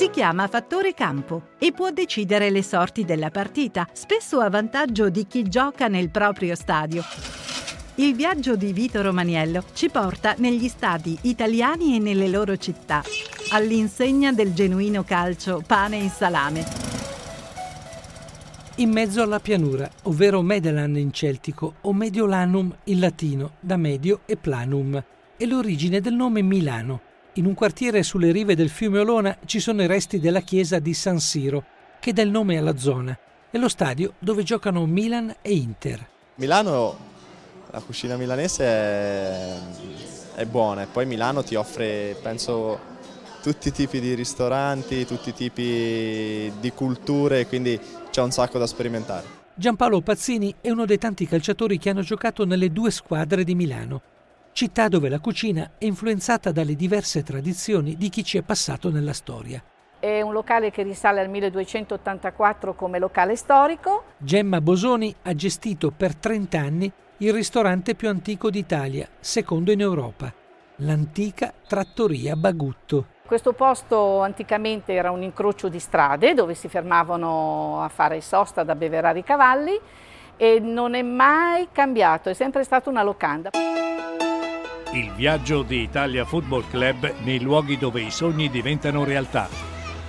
Si chiama fattore campo e può decidere le sorti della partita, spesso a vantaggio di chi gioca nel proprio stadio. Il viaggio di Vito Romaniello ci porta negli stadi italiani e nelle loro città, all'insegna del genuino calcio pane e salame. In mezzo alla pianura, ovvero Medelan in celtico o Mediolanum in latino, da medio e planum, è l'origine del nome Milano, in un quartiere sulle rive del fiume Olona ci sono i resti della chiesa di San Siro, che dà il nome alla zona, e lo stadio dove giocano Milan e Inter. Milano, la cucina milanese è, è buona e poi Milano ti offre, penso, tutti i tipi di ristoranti, tutti i tipi di culture, quindi c'è un sacco da sperimentare. Giampaolo Pazzini è uno dei tanti calciatori che hanno giocato nelle due squadre di Milano città dove la cucina è influenzata dalle diverse tradizioni di chi ci è passato nella storia. È un locale che risale al 1284 come locale storico. Gemma Bosoni ha gestito per 30 anni il ristorante più antico d'Italia, secondo in Europa, l'antica Trattoria Bagutto. Questo posto anticamente era un incrocio di strade dove si fermavano a fare sosta, ad abbeverare i cavalli e non è mai cambiato, è sempre stata una locanda. Il viaggio di Italia Football Club nei luoghi dove i sogni diventano realtà,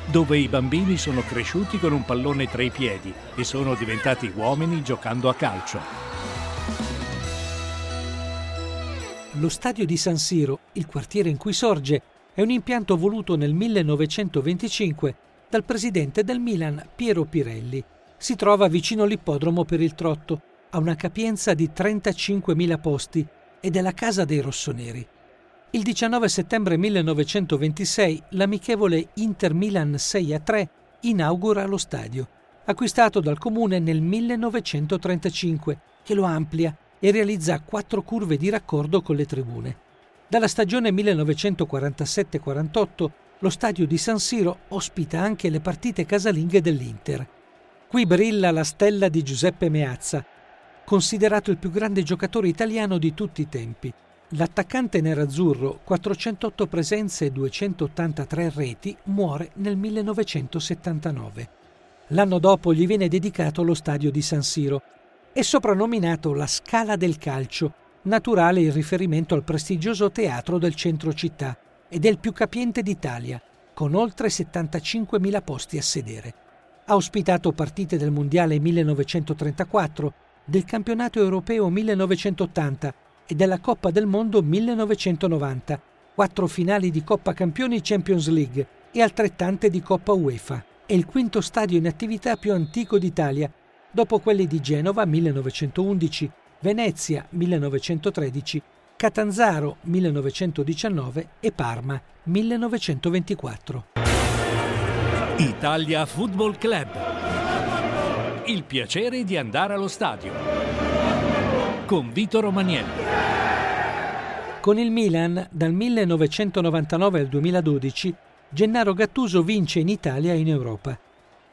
dove i bambini sono cresciuti con un pallone tra i piedi e sono diventati uomini giocando a calcio. Lo stadio di San Siro, il quartiere in cui sorge, è un impianto voluto nel 1925 dal presidente del Milan Piero Pirelli. Si trova vicino all'ippodromo per il trotto, ha una capienza di 35.000 posti e della Casa dei Rossoneri. Il 19 settembre 1926 l'amichevole Inter Milan 6 a 3 inaugura lo stadio, acquistato dal comune nel 1935, che lo amplia e realizza quattro curve di raccordo con le tribune. Dalla stagione 1947-48 lo stadio di San Siro ospita anche le partite casalinghe dell'Inter. Qui brilla la stella di Giuseppe Meazza, considerato il più grande giocatore italiano di tutti i tempi. L'attaccante nerazzurro, 408 presenze e 283 reti, muore nel 1979. L'anno dopo gli viene dedicato lo stadio di San Siro. È soprannominato la Scala del Calcio, naturale in riferimento al prestigioso teatro del centro città ed è il più capiente d'Italia, con oltre 75.000 posti a sedere. Ha ospitato partite del Mondiale 1934, del campionato europeo 1980 e della Coppa del Mondo 1990, quattro finali di Coppa Campioni Champions League e altrettante di Coppa UEFA. È il quinto stadio in attività più antico d'Italia, dopo quelli di Genova 1911, Venezia 1913, Catanzaro 1919 e Parma 1924. Italia Football Club il piacere di andare allo stadio. Con Vito Romagnelli. Con il Milan, dal 1999 al 2012, Gennaro Gattuso vince in Italia e in Europa.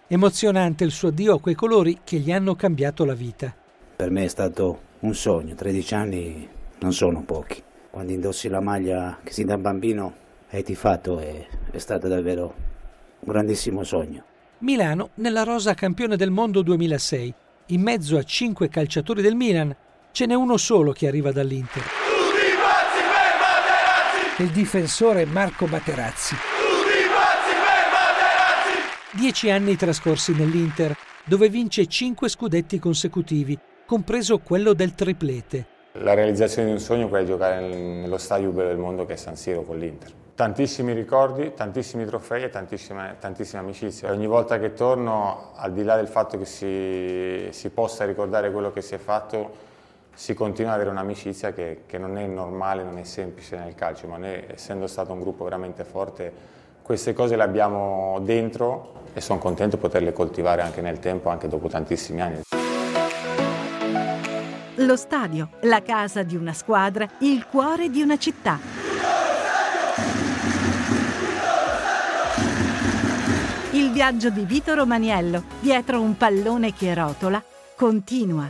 Emozionante il suo addio a quei colori che gli hanno cambiato la vita. Per me è stato un sogno, 13 anni non sono pochi. Quando indossi la maglia che sin da bambino hai tifato è, è stato davvero un grandissimo sogno. Milano nella rosa campione del mondo 2006. In mezzo a cinque calciatori del Milan ce n'è uno solo che arriva dall'Inter. Tutti pazzi per Materazzi! Il difensore Marco Materazzi. Tutti pazzi per Materazzi! Dieci anni trascorsi nell'Inter, dove vince cinque scudetti consecutivi, compreso quello del triplete. La realizzazione di un sogno è quella di giocare nello stadio più bello del mondo che è San Siro con l'Inter tantissimi ricordi, tantissimi trofei e tantissime, tantissime amicizie. Ogni volta che torno, al di là del fatto che si, si possa ricordare quello che si è fatto, si continua ad avere un'amicizia che, che, non è normale, non è semplice nel calcio, ma noi essendo stato un gruppo veramente forte, queste cose le abbiamo dentro e sono contento di poterle coltivare anche nel tempo, anche dopo tantissimi anni. Lo stadio, la casa di una squadra, il cuore di una città. Il viaggio di Vito Romaniello, dietro un pallone che rotola, continua.